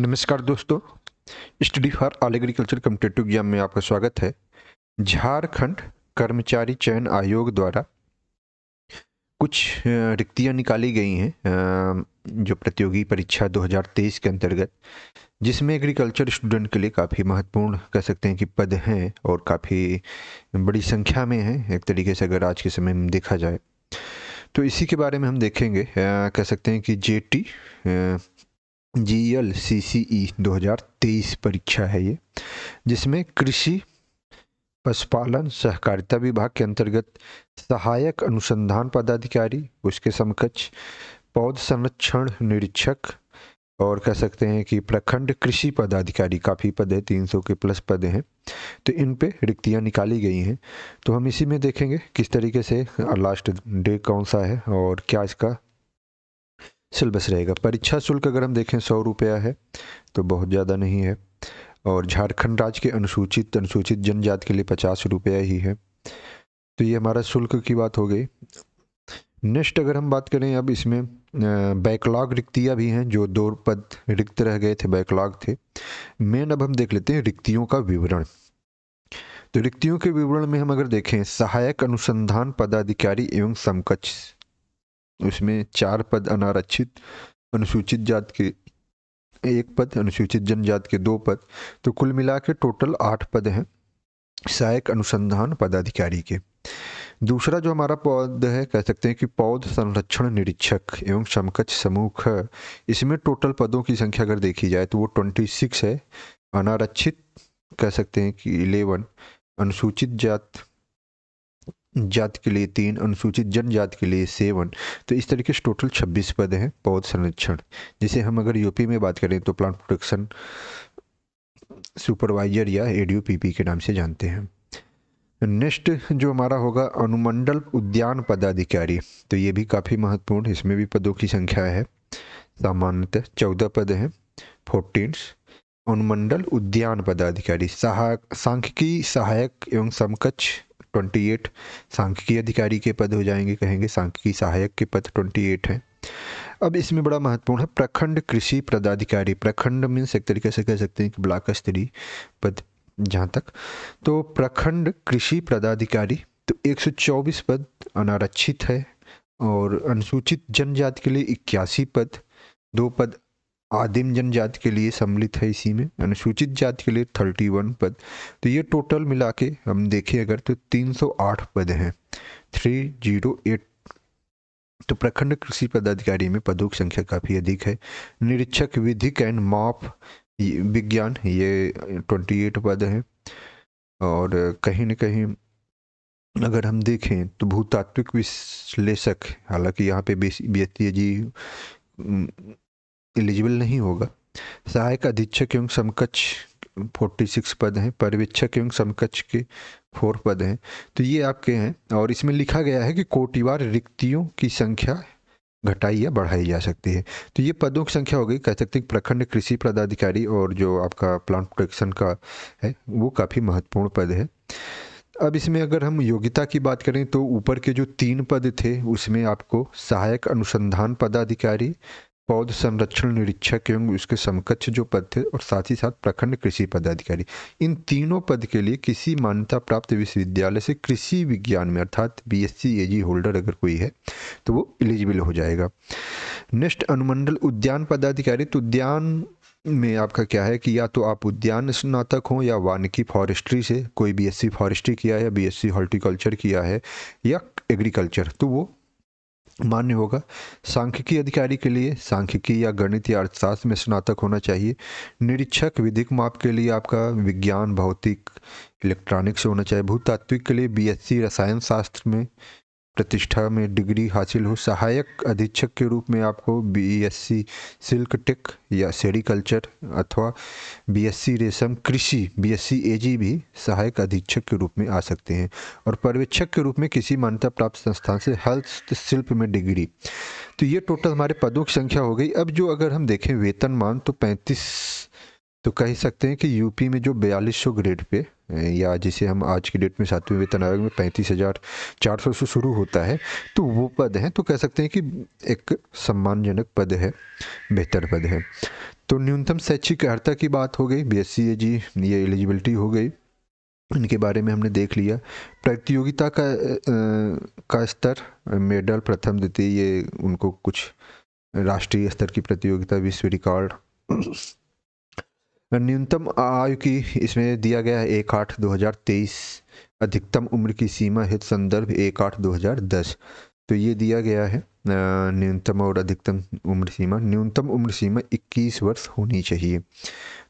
नमस्कार दोस्तों study for all agriculture competitive exam में आपका स्वागत है झारखंड कर्मचारी चयन आयोग द्वारा कुछ रिक्तियां निकाली गई हैं जो प्रतियोगी परीक्षा 2023 के अंतर्गत जिसमें एग्रीकल्चर स्टूडेंट के लिए काफ़ी महत्वपूर्ण कह सकते हैं कि पद हैं और काफ़ी बड़ी संख्या में हैं एक तरीके से अगर आज के समय में देखा जाए तो इसी के बारे में हम देखेंगे कह सकते हैं कि जे जी एल सी सी ई दो हज़ार तेईस परीक्षा है ये जिसमें कृषि पशुपालन सहकारिता विभाग के अंतर्गत सहायक अनुसंधान पदाधिकारी उसके समकक्ष पौध संरक्षण निरीक्षक और कह सकते हैं कि प्रखंड कृषि पदाधिकारी काफ़ी पद है तीन सौ के प्लस पद हैं तो इन पे रिक्तियाँ निकाली गई हैं तो हम इसी में देखेंगे किस तरीके से लास्ट डे कौन सा है और क्या इसका सिलेबस रहेगा परीक्षा शुल्क अगर हम देखें सौ रुपया है तो बहुत ज़्यादा नहीं है और झारखंड राज्य के अनुसूचित अनुसूचित जनजाति के लिए पचास रुपया ही है तो ये हमारा शुल्क की बात हो गई नेक्स्ट अगर हम बात करें अब इसमें बैकलॉग रिक्तियाँ भी हैं जो दो पद रिक्त रह गए थे बैकलॉग थे मेन अब हम देख लेते हैं रिक्तियों का विवरण तो रिक्तियों के विवरण में हम अगर देखें सहायक अनुसंधान पदाधिकारी एवं समकक्ष उसमें चार पद अनारक्षित अनुसूचित जात के एक पद अनुसूचित जनजात के दो पद तो कुल मिला के टोटल आठ पद हैं सहायक अनुसंधान पदाधिकारी के दूसरा जो हमारा पौध है कह सकते हैं कि पौध संरक्षण निरीक्षक एवं समकक्ष समूह इसमें टोटल पदों की संख्या अगर देखी जाए तो वो ट्वेंटी सिक्स है अनारक्षित कह सकते हैं कि इलेवन अनुसूचित जात जाति के लिए तीन अनुसूचित जनजाति के लिए सेवन तो इस तरीके से टोटल छब्बीस पद हैं पौध संरक्षण जैसे हम अगर यूपी में बात करें तो प्लांट प्रोटेक्शन सुपरवाइजर या एडीओ पीपी के नाम से जानते हैं नेक्स्ट जो हमारा होगा अनुमंडल उद्यान पदाधिकारी तो ये भी काफ़ी महत्वपूर्ण इसमें भी पदों की संख्या है सामान्यतः चौदह पद हैं फोर्टीन्स अनुमंडल उद्यान पदाधिकारी सहायक सांख्यिकी सहायक एवं समकक्ष 28 सांख्यिकी अधिकारी के पद हो जाएंगे कहेंगे सांख्यिकी सहायक के पद 28 हैं अब इसमें बड़ा महत्वपूर्ण है प्रखंड कृषि पदाधिकारी प्रखंड मीन्स एक तरीके से कह सकते हैं कि ब्लॉक स्तरीय पद जहाँ तक तो प्रखंड कृषि पदाधिकारी तो 124 पद अनारक्षित है और अनुसूचित जनजाति के लिए इक्यासी पद दो पद आदिम जनजाति के लिए सम्मिलित है इसी में अनुसूचित जाति के लिए थर्टी वन पद तो ये टोटल मिला के हम देखें अगर तो तीन सौ आठ पद हैं थ्री जीरो एट तो प्रखंड कृषि पदाधिकारी में पदों की संख्या काफ़ी अधिक है निरीक्षक विधिक एंड माप विज्ञान ये ट्वेंटी एट पद हैं और कहीं न कहीं अगर हम देखें तो भूतात्विक विश्लेषक हालांकि यहाँ पे बी जी एलिजिबल नहीं होगा सहायक अधीक्षक एवं समकक्ष 46 पद हैं पर्यवेक्षक एवं समकक्ष के फोर पद हैं तो ये आपके हैं और इसमें लिखा गया है कि कोटिवार रिक्तियों की संख्या घटाई या बढ़ाई जा सकती है तो ये पदों की संख्या हो गई कह सकते हैं प्रखंड कृषि पदाधिकारी और जो आपका प्लांट प्रोटेक्शन का है वो काफ़ी महत्वपूर्ण पद है अब इसमें अगर हम योग्यता की बात करें तो ऊपर के जो तीन पद थे उसमें आपको सहायक अनुसंधान पदाधिकारी पौध संरक्षण निरीक्षक एवं उसके समकक्ष जो पद थे और साथ ही साथ प्रखंड कृषि पदाधिकारी इन तीनों पद के लिए किसी मान्यता प्राप्त विश्वविद्यालय से कृषि विज्ञान में अर्थात बी एस एजी होल्डर अगर कोई है तो वो एलिजिबल हो जाएगा नेक्स्ट अनुमंडल उद्यान पदाधिकारी तो उद्यान में आपका क्या है कि या तो आप उद्यान स्नातक हों या वानिकी फॉरेस्ट्री से कोई बीएससी फॉरेस्ट्री किया है बीएससी हॉर्टिकल्चर किया है या एग्रीकल्चर तो वो मान्य होगा सांख्यिकी अधिकारी के लिए सांख्यिकी या गणित या अर्थशास्त्र में स्नातक होना चाहिए निरीक्षक विधिक माप के लिए आपका विज्ञान भौतिक इलेक्ट्रॉनिक्स होना चाहिए भूतात्विक के लिए बीएससी रसायन शास्त्र में प्रतिष्ठा में डिग्री हासिल हो सहायक अधीक्षक के रूप में आपको बीएससी सिल्क टेक या सेरिकल्चर अथवा बीएससी रेशम कृषि बीएससी एजी भी सहायक अधीक्षक के रूप में आ सकते हैं और पर्यवेक्षक के रूप में किसी मान्यता प्राप्त संस्थान से हेल्थ शिल्प में डिग्री तो ये टोटल हमारे पदों की संख्या हो गई अब जो अगर हम देखें वेतनमान तो पैंतीस तो कह सकते हैं कि यूपी में जो बयालीस सौ ग्रेड पे या जिसे हम आज की डेट में सातवें वेतन आयोग में पैंतीस हज़ार चार सौ से शुरू होता है तो वो पद हैं तो कह सकते हैं कि एक सम्मानजनक पद है बेहतर पद है तो न्यूनतम शैक्षिक अर्हता की बात हो गई बी एस सी ए जी ये एलिजिबिलिटी हो गई इनके बारे में हमने देख लिया प्रतियोगिता का आ, का स्तर मेडल प्रथम द्वितीय ये उनको कुछ राष्ट्रीय स्तर की प्रतियोगिता विश्व रिकॉर्ड न्यूनतम आयु की इसमें दिया गया है एक आठ दो हज़ार तेईस अधिकतम उम्र की सीमा हित संदर्भ एक आठ दो हज़ार दस तो ये दिया गया है न्यूनतम और अधिकतम उम्र सीमा न्यूनतम उम्र सीमा इक्कीस वर्ष होनी चाहिए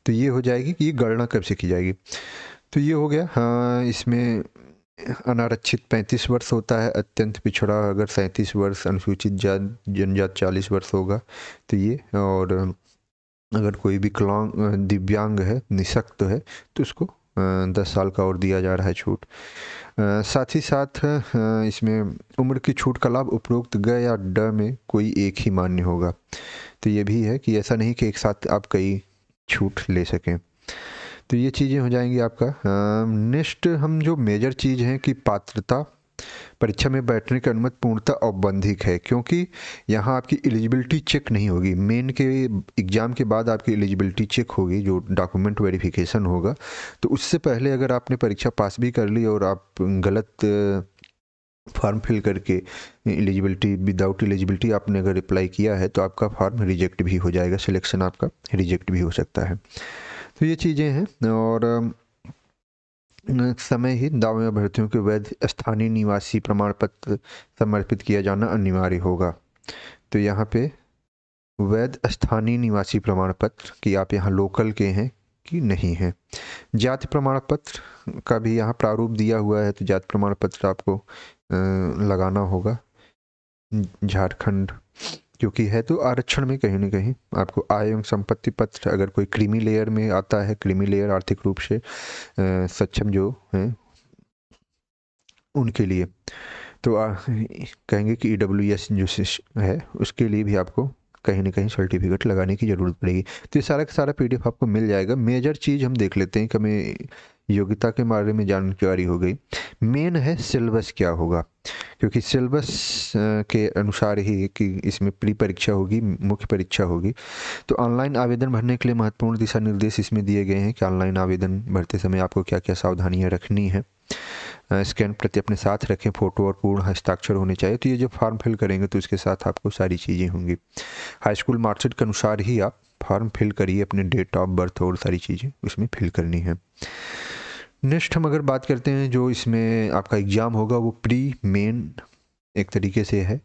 तो ये हो जाएगी कि ये गणना कब से की जाएगी तो ये हो गया हाँ इसमें अनारक्षित पैंतीस वर्ष होता है अत्यंत पिछड़ा अगर सैंतीस वर्ष अनुसूचित जात जनजात चालीस वर्ष होगा तो ये और अगर कोई भी विकलांग दिव्यांग है निशक्त है तो उसको दस साल का और दिया जा रहा है छूट साथ ही साथ इसमें उम्र की छूट का लाभ उपरोक्त ग या ड में कोई एक ही मान्य होगा तो ये भी है कि ऐसा नहीं कि एक साथ आप कई छूट ले सकें तो ये चीज़ें हो जाएंगी आपका नेक्स्ट हम जो मेजर चीज़ हैं कि पात्रता परीक्षा में बैठने की अनुमति पूर्णतः औपबंधिक है क्योंकि यहाँ आपकी एलिजिबिलिटी चेक नहीं होगी मेन के एग्ज़ाम के बाद आपकी एलिजिबिलिटी चेक होगी जो डॉक्यूमेंट वेरिफिकेशन होगा तो उससे पहले अगर आपने परीक्षा पास भी कर ली और आप गलत फॉर्म फिल करके एलिजिबिलिटी विदाउट एलिजिबिलिटी आपने अगर अप्लाई किया है तो आपका फॉर्म रिजेक्ट भी हो जाएगा सिलेक्शन आपका रिजेक्ट भी हो सकता है तो ये चीज़ें हैं और समय ही दावे अभ्यर्थियों के वैध स्थानीय निवासी प्रमाण पत्र समर्पित किया जाना अनिवार्य होगा तो यहाँ पे वैध स्थानीय निवासी प्रमाण पत्र कि आप यहाँ लोकल के हैं कि नहीं हैं जाति प्रमाण पत्र का भी यहाँ प्रारूप दिया हुआ है तो जाति प्रमाण पत्र आपको लगाना होगा झारखंड क्योंकि है तो आरक्षण में कहीं ना कहीं आपको आय एवं संपत्ति पत्र अगर कोई क्रीमी लेयर में आता है क्रीमी लेयर आर्थिक रूप से सक्षम जो हैं उनके लिए तो आ, कहेंगे कि ई डब्ल्यू एस जो है उसके लिए भी आपको कहीं ना कहीं सर्टिफिकेट लगाने की ज़रूरत पड़ेगी तो ये सारा का सारा पीडीएफ आपको मिल जाएगा मेजर चीज़ हम देख लेते हैं कि हमें योग्यता के बारे में जानकारी हो गई मेन है सिलेबस क्या होगा क्योंकि सिलेबस के अनुसार ही कि इसमें प्री परीक्षा होगी मुख्य परीक्षा होगी तो ऑनलाइन आवेदन भरने के लिए महत्वपूर्ण दिशा निर्देश इसमें दिए गए हैं कि ऑनलाइन आवेदन भरते समय आपको क्या क्या सावधानियाँ रखनी है स्कैन प्रति अपने साथ रखें फ़ोटो और पूर्ण हस्ताक्षर होने चाहिए तो ये जब फॉर्म फिल करेंगे तो इसके साथ आपको सारी चीज़ें होंगी हाई स्कूल मार्कशीट के अनुसार ही आप फॉर्म फिल करिए अपने डेट ऑफ बर्थ और सारी चीज़ें उसमें फिल करनी है नेक्स्ट हम अगर बात करते हैं जो इसमें आपका एग्ज़ाम होगा वो प्री मेन एक तरीके से है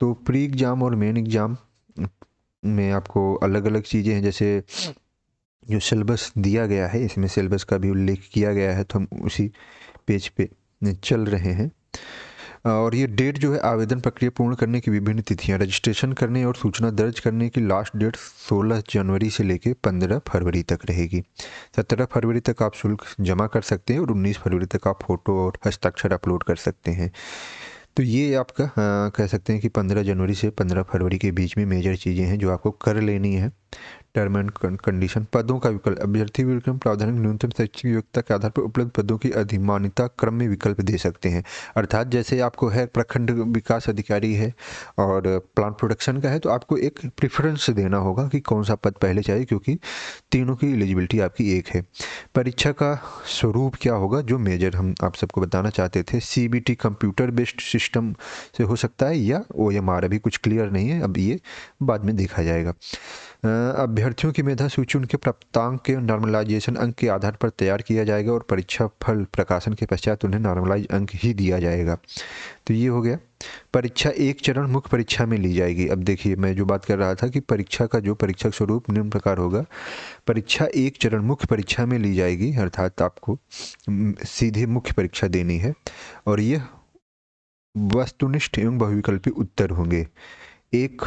तो प्री एग्ज़ाम और मेन एग्ज़ाम में आपको अलग अलग चीज़ें हैं जैसे जो सिलेबस दिया गया है इसमें सिलेबस का भी उल्लेख किया गया है तो हम उसी पेज पे चल रहे हैं और ये डेट जो है आवेदन प्रक्रिया पूर्ण करने की विभिन्न तिथियां रजिस्ट्रेशन करने और सूचना दर्ज करने की लास्ट डेट 16 जनवरी से लेकर 15 फरवरी तक रहेगी 17 फरवरी तक आप शुल्क जमा कर सकते हैं और 19 फरवरी तक आप फोटो और हस्ताक्षर अपलोड कर सकते हैं तो ये आपका आ, कह सकते हैं कि 15 जनवरी से 15 फरवरी के बीच में मेजर चीज़ें हैं जो आपको कर लेनी है टर्म एंड कंडीशन पदों का विकल्प अभ्यर्थी विक्रम प्रावधानिक न्यूनतम शैक्षिक योग्यता के आधार पर उपलब्ध पदों की अधिमान्यता क्रम में विकल्प दे सकते हैं अर्थात जैसे आपको है प्रखंड विकास अधिकारी है और प्लांट प्रोडक्शन का है तो आपको एक प्रिफरेंस देना होगा कि कौन सा पद पहले चाहिए क्योंकि तीनों की एलिजिबिलिटी आपकी एक है परीक्षा का स्वरूप क्या होगा जो मेजर हम आप सबको बताना चाहते थे सी कंप्यूटर बेस्ड सिस्टम से हो सकता है या ओ भी कुछ क्लियर नहीं है अब ये बाद में देखा जाएगा अभ्यर्थियों की मेधा सूची उनके प्राप्तांक के नॉर्मलाइजेशन अंक के आधार पर तैयार किया जाएगा और परीक्षा फल प्रकाशन के पश्चात उन्हें नॉर्मलाइज अंक ही दिया जाएगा तो ये हो गया परीक्षा एक चरण मुख्य परीक्षा में ली जाएगी अब देखिए मैं जो बात कर रहा था कि परीक्षा का जो परीक्षा स्वरूप निम्न प्रकार होगा परीक्षा एक चरण मुख्य परीक्षा में ली जाएगी अर्थात आपको सीधे मुख्य परीक्षा देनी है और यह वस्तुनिष्ठ एवं बहुविकल्पी उत्तर होंगे एक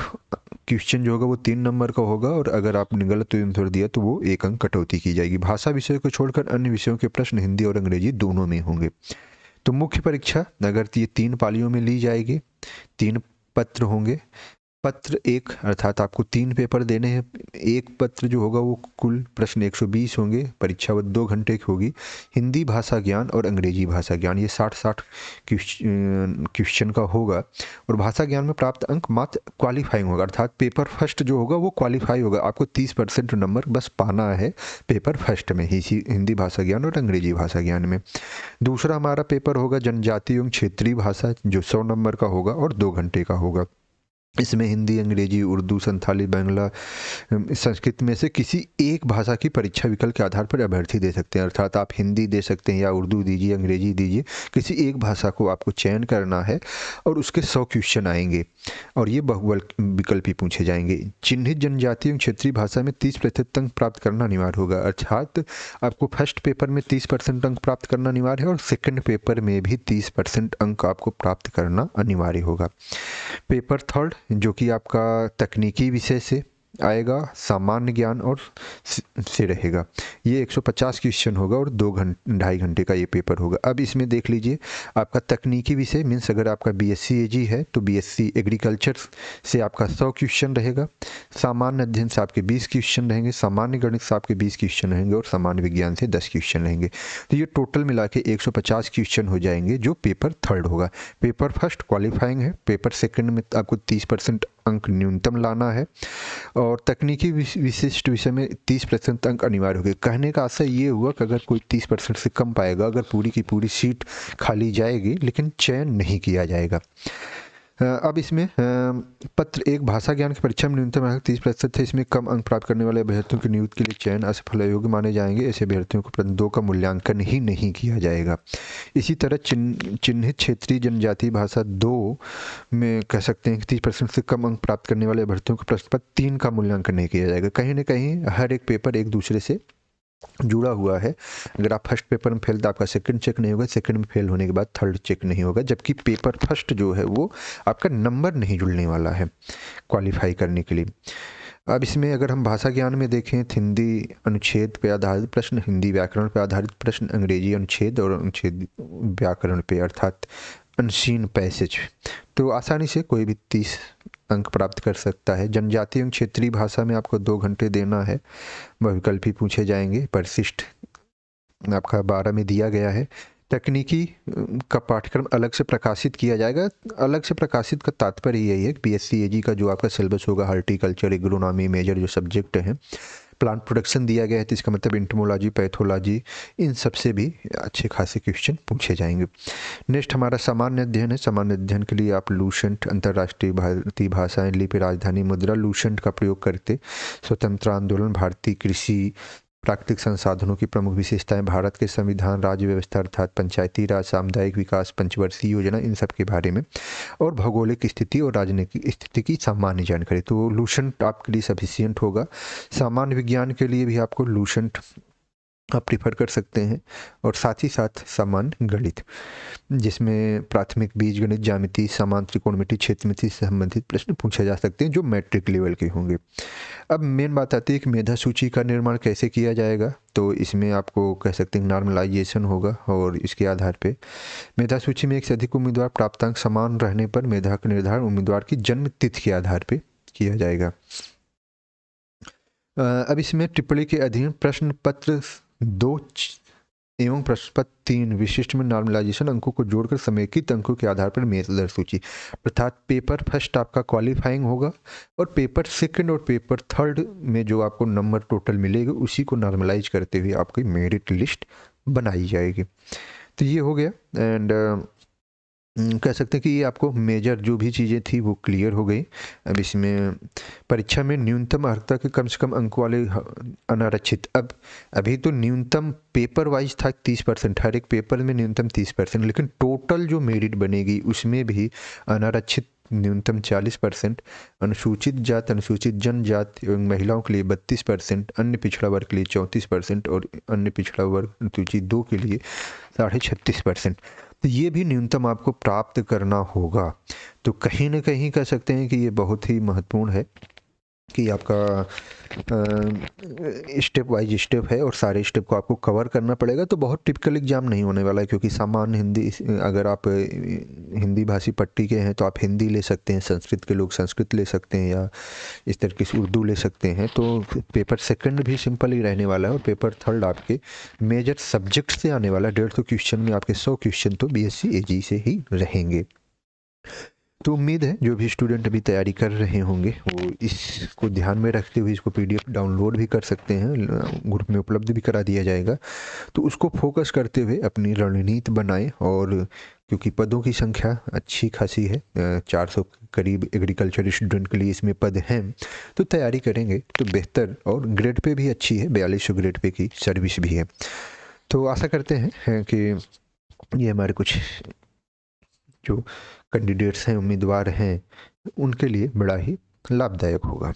क्वेश्चन जो होगा वो तीन नंबर का होगा और अगर आपने गलत आंसर दिया तो वो एक अंक कटौती की जाएगी भाषा विषय को छोड़कर अन्य विषयों के प्रश्न हिंदी और अंग्रेजी दोनों में होंगे तो मुख्य परीक्षा अगर ये तीन पालियों में ली जाएगी तीन पत्र होंगे पत्र एक अर्थात आपको तीन पेपर देने हैं एक पत्र जो होगा वो कुल प्रश्न 120 होंगे परीक्षा वो दो घंटे की होगी हिंदी भाषा ज्ञान और अंग्रेजी भाषा ज्ञान ये 60-60 अं, क्वेश्चन का होगा और भाषा ज्ञान में प्राप्त अंक मात्र क्वालिफाइंग होगा अर्थात पेपर फर्स्ट जो होगा वो क्वालिफाई होगा आपको 30 परसेंट नंबर बस पाना है पेपर फर्स्ट में ही हिंदी भाषा ज्ञान और अंग्रेजी भाषा ज्ञान में दूसरा हमारा पेपर होगा जनजाति एवं क्षेत्रीय भाषा जो सौ नंबर का होगा और दो घंटे का होगा इसमें हिंदी अंग्रेजी उर्दू संथाली बांग्ला संस्कृत में से किसी एक भाषा की परीक्षा विकल्प के आधार पर अभ्यर्थी दे सकते हैं अर्थात आप हिंदी दे सकते हैं या उर्दू दीजिए अंग्रेजी दीजिए किसी एक भाषा को आपको चयन करना है और उसके सौ क्वेश्चन आएंगे और ये बहुवल विकल्प ही पूछे जाएंगे चिन्हित जनजाति एवं क्षेत्रीय भाषा में तीस प्रतिशत अंक प्राप्त करना अनिवार्य होगा अर्थात आपको फर्स्ट पेपर में तीस परसेंट अंक प्राप्त करना अनिवार्य है और सेकेंड पेपर में भी तीस परसेंट अंक आपको प्राप्त करना अनिवार्य होगा पेपर थर्ड जो कि आपका तकनीकी विषय से आएगा सामान्य ज्ञान और से रहेगा ये 150 क्वेश्चन होगा और दो घंटे ढाई घंटे का ये पेपर होगा अब इसमें देख लीजिए आपका तकनीकी विषय मीन्स अगर आपका बी एस है तो बी एस एग्रीकल्चर से आपका सौ क्वेश्चन रहेगा सामान्य अध्ययन से आपके बीस क्वेश्चन रहेंगे सामान्य गणित से आपके बीस क्वेश्चन रहेंगे और सामान्य विज्ञान से दस क्वेश्चन रहेंगे तो ये टोटल मिला के एक क्वेश्चन हो जाएंगे जो पेपर थर्ड होगा पेपर फर्स्ट क्वालिफाइंग है पेपर सेकेंड में आपको तीस परसेंट अंक न्यूनतम लाना है और तकनीकी विशिष्ट विषय में 30 परसेंट अंक अनिवार्य हो गए कहने का आशय ये हुआ कि अगर कोई 30 परसेंट से कम पाएगा अगर पूरी की पूरी सीट खाली जाएगी लेकिन चयन नहीं किया जाएगा अब इसमें पत्र एक भाषा ज्ञान की परीक्षा में न्यूनतम अंक तीस प्रतिशत थे इसमें कम अंक प्राप्त करने वाले अभ्यर्थियों की नियुक्ति के लिए चयन असफल योग्य माने जाएंगे ऐसे अभ्यर्थियों को दो का मूल्यांकन ही नहीं किया जाएगा इसी तरह चिन्ह चिन्हित क्षेत्रीय जनजातीय भाषा दो में कह सकते हैं कि तीस परसेंट से कम अंक प्राप्त करने वाले अभ्यर्थियों को प्रश्न पत्र तीन का मूल्यांकन नहीं किया जाएगा कहीं ना कहीं हर एक पेपर एक दूसरे से जुड़ा हुआ है अगर आप फर्स्ट पेपर में फेल तो आपका सेकंड चेक नहीं होगा सेकंड में फेल होने के बाद थर्ड चेक नहीं होगा जबकि पेपर फर्स्ट जो है वो आपका नंबर नहीं जुड़ने वाला है क्वालिफाई करने के लिए अब इसमें अगर हम भाषा ज्ञान में देखें तो हिंदी अनुच्छेद पर आधारित प्रश्न हिंदी व्याकरण पर आधारित प्रश्न अंग्रेजी अनुच्छेद और अनुच्छेद व्याकरण पे अर्थात अनशीन पैसेज तो आसानी से कोई भी तीस अंक प्राप्त कर सकता है जनजातीय एवं क्षेत्रीय भाषा में आपको दो घंटे देना है वह विकल्प ही पूछे जाएंगे परिशिष्ट आपका बारह में दिया गया है तकनीकी का पाठ्यक्रम अलग से प्रकाशित किया जाएगा अलग से प्रकाशित का तात्पर्य यही है बी एस का जो आपका सिलेबस होगा हॉर्टिकल्चर एग्रोनॉमी मेजर जो सब्जेक्ट हैं प्लांट प्रोडक्शन दिया गया है तो इसका मतलब इंटमोलॉजी पैथोलॉजी इन सबसे भी अच्छे खासे क्वेश्चन पूछे जाएंगे नेक्स्ट हमारा सामान्य अध्ययन है सामान्य अध्ययन के लिए आप लूशंट अंतर्राष्ट्रीय भारतीय भाषाएं लिपि राजधानी मुद्रा लूशंट का प्रयोग करते स्वतंत्र आंदोलन भारतीय कृषि प्राकृतिक संसाधनों की प्रमुख विशेषताएं भारत के संविधान राज्य व्यवस्था अर्थात पंचायती राज सामुदायिक विकास पंचवर्षीय योजना इन सब के बारे में और भौगोलिक स्थिति और राजनीतिक स्थिति की सामान्य जानकारी तो लूशंट आपके लिए सफिशियंट होगा सामान्य विज्ञान के लिए भी आपको लूशंट आप प्रीफर कर सकते हैं और साथ ही साथ समान गणित जिसमें प्राथमिक बीज गणित जामिति समान त्रिकोणमिति क्षेत्रमिति से संबंधित प्रश्न पूछे जा सकते हैं जो मैट्रिक लेवल के होंगे अब मेन बात आती है कि मेधा सूची का निर्माण कैसे किया जाएगा तो इसमें आपको कह सकते हैं नॉर्मलाइजेशन होगा और इसके आधार पर मेधा सूची में एक से अधिक उम्मीदवार प्राप्तांक समान रहने पर मेधा का निर्धारण उम्मीदवार की जन्म तिथि के आधार पर किया जाएगा अब इसमें टिप्पणी के अधीन प्रश्न पत्र दो एवं प्रश्नपत्र तीन विशिष्ट में नॉर्मलाइजेशन अंकों को जोड़कर समेकित अंकों के आधार पर मेज दर सूची अर्थात पेपर फर्स्ट आपका क्वालिफाइंग होगा और पेपर सेकंड और पेपर थर्ड में जो आपको नंबर टोटल मिलेगा उसी को नॉर्मलाइज करते हुए आपकी मेरिट लिस्ट बनाई जाएगी तो ये हो गया एंड uh, हम्म, कह सकते हैं कि ये आपको मेजर जो भी चीज़ें थी वो क्लियर हो गई अब इसमें परीक्षा में न्यूनतम अर्हता के कम से कम अंक वाले अनारक्षित अब अभी तो न्यूनतम पेपर वाइज था तीस परसेंट हर एक पेपर में न्यूनतम तीस परसेंट लेकिन टोटल जो मेरिट बनेगी उसमें भी अनारक्षित न्यूनतम 40 परसेंट अनुसूचित जात अनुसूचित जनजाति एवं महिलाओं के लिए 32 परसेंट अन्य पिछड़ा वर्ग के लिए 34 परसेंट और अन्य पिछड़ा वर्ग अनुसूचित दो के लिए साढ़े छत्तीस परसेंट तो ये भी न्यूनतम आपको प्राप्त करना होगा तो कहीं ना कहीं कह सकते हैं कि ये बहुत ही महत्वपूर्ण है कि आपका स्टेप वाइज स्टेप है और सारे स्टेप को आपको कवर करना पड़ेगा तो बहुत टिपिकल एग्ज़ाम नहीं होने वाला है क्योंकि सामान्य हिंदी अगर आप हिंदी भाषी पट्टी के हैं तो आप हिंदी ले सकते हैं संस्कृत के लोग संस्कृत ले सकते हैं या इस तरीके से उर्दू ले सकते हैं तो पेपर सेकंड भी सिंपल ही रहने वाला है और पेपर थर्ड आपके मेजर सब्जेक्ट से आने वाला डेढ़ सौ क्वेश्चन में आपके सौ क्वेश्चन तो बी एस से ही रहेंगे तो उम्मीद है जो भी स्टूडेंट अभी तैयारी कर रहे होंगे वो इसको ध्यान में रखते हुए इसको पीडीएफ डाउनलोड भी कर सकते हैं ग्रुप में उपलब्ध भी करा दिया जाएगा तो उसको फोकस करते हुए अपनी रणनीति बनाएं और क्योंकि पदों की संख्या अच्छी खासी है 400 करीब एग्रीकल्चर स्टूडेंट के लिए इसमें पद हैं तो तैयारी करेंगे तो बेहतर और ग्रेड पे भी अच्छी है बयालीस ग्रेड पे की सर्विस भी है तो आशा करते हैं कि ये हमारे कुछ जो कैंडिडेट्स हैं उम्मीदवार हैं उनके लिए बड़ा ही लाभदायक होगा